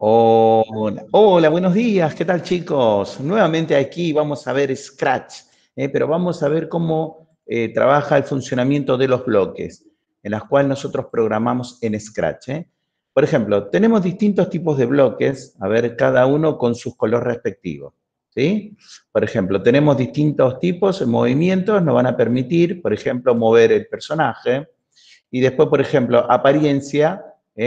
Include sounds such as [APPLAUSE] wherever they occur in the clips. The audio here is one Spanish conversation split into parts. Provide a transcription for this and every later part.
Hola, hola, buenos días, ¿qué tal chicos? Nuevamente aquí vamos a ver Scratch, eh, pero vamos a ver cómo eh, trabaja el funcionamiento de los bloques, en las cuales nosotros programamos en Scratch. Eh. Por ejemplo, tenemos distintos tipos de bloques, a ver, cada uno con sus colores respectivos. ¿sí? Por ejemplo, tenemos distintos tipos de movimientos, nos van a permitir, por ejemplo, mover el personaje, y después, por ejemplo, apariencia,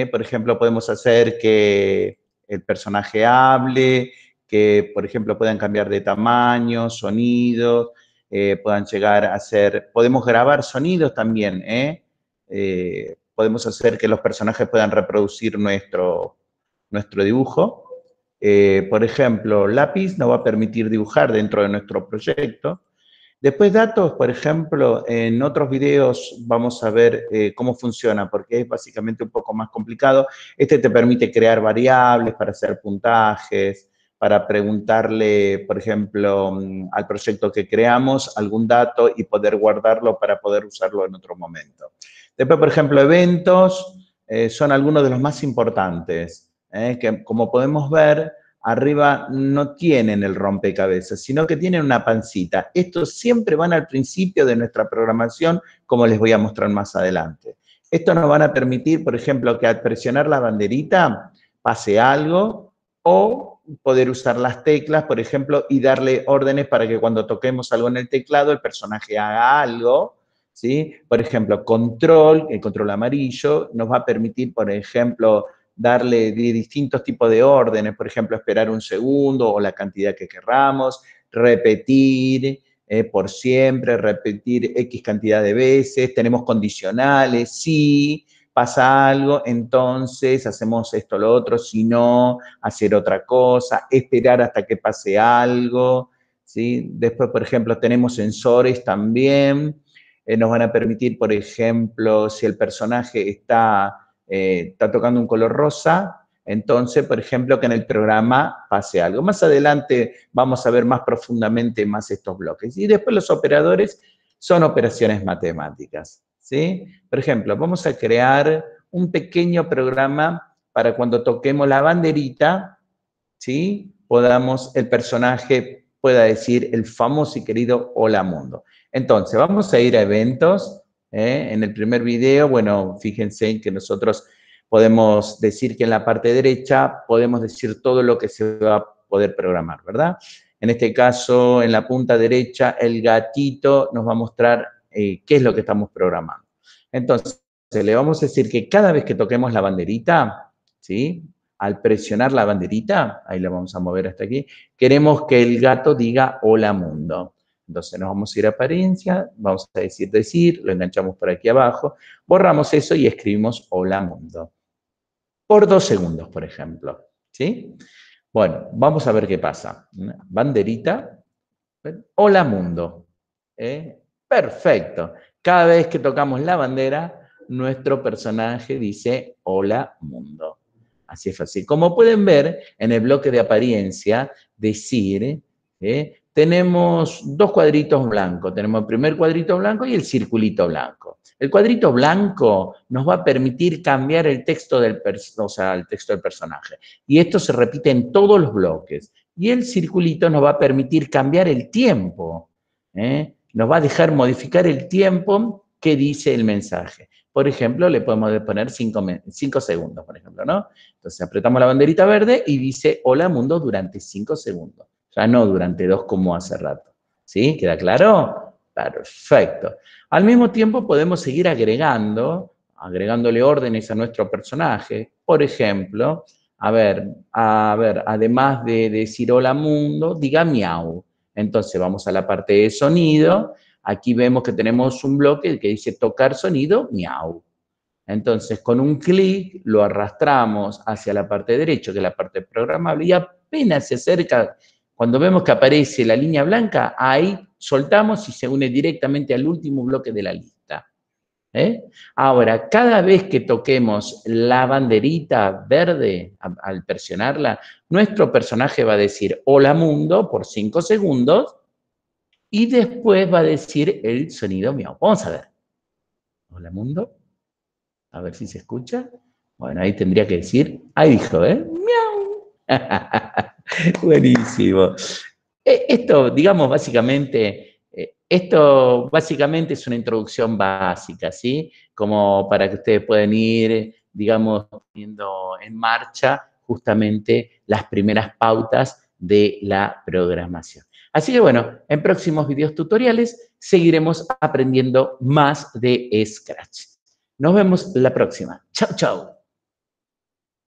por ejemplo, podemos hacer que el personaje hable, que, por ejemplo, puedan cambiar de tamaño, sonidos, eh, puedan llegar a hacer, podemos grabar sonidos también, ¿eh? Eh, podemos hacer que los personajes puedan reproducir nuestro, nuestro dibujo. por ejemplo, lápiz nos va a permitir dibujar dentro de nuestro proyecto. Después datos, por ejemplo, en otros videos vamos a ver eh, cómo funciona, porque es básicamente un poco más complicado. Este te permite crear variables para hacer puntajes, para preguntarle, por ejemplo, mm, al proyecto que creamos algún dato y poder guardarlo para poder usarlo en otro momento. Después, por ejemplo, eventos eh, son algunos de los más importantes, eh, que como podemos ver, arriba no tienen el rompecabezas, sino que tienen una pancita. Estos siempre van al principio de nuestra programación, como les voy a mostrar más adelante. Esto nos van a permitir, por ejemplo, que al presionar la banderita pase algo o poder usar las teclas, por ejemplo, y darle órdenes para que cuando toquemos algo en el teclado el personaje haga algo, ¿sí? Por ejemplo, control, el control amarillo, nos va a permitir, por ejemplo, darle distintos tipos de órdenes, por ejemplo, esperar un segundo o la cantidad que querramos, repetir eh, por siempre, repetir X cantidad de veces, tenemos condicionales, Si pasa algo, entonces hacemos esto, o lo otro, si no, hacer otra cosa, esperar hasta que pase algo, ¿sí? Después, por ejemplo, tenemos sensores también, eh, nos van a permitir, por ejemplo, si el personaje está eh, está tocando un color rosa, entonces, por ejemplo, que en el programa pase algo. Más adelante vamos a ver más profundamente más estos bloques. Y después los operadores son operaciones matemáticas, ¿sí? Por ejemplo, vamos a crear un pequeño programa para cuando toquemos la banderita, ¿sí? Podamos, el personaje pueda decir el famoso y querido hola mundo. Entonces, vamos a ir a eventos, ¿eh? En el primer video, bueno, fíjense que nosotros podemos decir que en la parte derecha podemos decir todo lo que se va a poder programar, ¿verdad? En este caso, en la punta derecha, el gatito nos va a mostrar eh, qué es lo que estamos programando. Entonces, le vamos a decir que cada vez que toquemos la banderita, ¿sí? al presionar la banderita, ahí la vamos a mover hasta aquí, queremos que el gato diga hola mundo. Entonces nos vamos a ir a apariencia, vamos a decir decir, lo enganchamos por aquí abajo, borramos eso y escribimos hola mundo. Por dos segundos, por ejemplo. ¿Sí? Bueno, vamos a ver qué pasa. Banderita, hola mundo. ¿eh? Perfecto. Cada vez que tocamos la bandera, nuestro personaje dice hola mundo. Así es fácil. Como pueden ver, en el bloque de apariencia, decir ¿eh? tenemos dos cuadritos blancos. Tenemos el primer cuadrito blanco y el circulito blanco. El cuadrito blanco nos va a permitir cambiar el texto del, texto del personaje. Y esto se repite en todos los bloques. Y el circulito nos va a permitir cambiar el tiempo. ¿eh? Nos va a dejar modificar el tiempo que dice el mensaje. Por ejemplo, le podemos poner 5 segundos, por ejemplo, ¿no? Entonces apretamos la banderita verde y dice hola mundo durante cinco segundos ya no durante dos como hace rato. ¿Sí? ¿Queda claro? Perfecto. Al mismo tiempo podemos seguir agregando, agregándole órdenes a nuestro personaje. Por ejemplo, a ver, a ver, además de decir hola mundo, diga miau. Entonces vamos a la parte de sonido. Aquí vemos que tenemos un bloque que dice tocar sonido, miau. Entonces, con un clic lo arrastramos hacia la parte derecha, que es la parte programable, y apenas se acerca cuando vemos que aparece la línea blanca, ahí soltamos y se une directamente al último bloque de la lista. ¿eh? Ahora, cada vez que toquemos la banderita verde al presionarla, nuestro personaje va a decir hola mundo por 5 segundos y después va a decir el sonido miau. Vamos a ver. Hola mundo. A ver si se escucha. Bueno, ahí tendría que decir, ahí dijo, ¿eh? Miau. [LAUGHS] [LAUGHS] Buenísimo. Eh, esto, digamos, básicamente, eh, esto básicamente es una introducción básica, ¿sí? Como para que ustedes puedan ir, digamos, poniendo en marcha justamente las primeras pautas de la programación. Así que bueno, en próximos videos tutoriales seguiremos aprendiendo más de Scratch. Nos vemos la próxima. Chao, chao.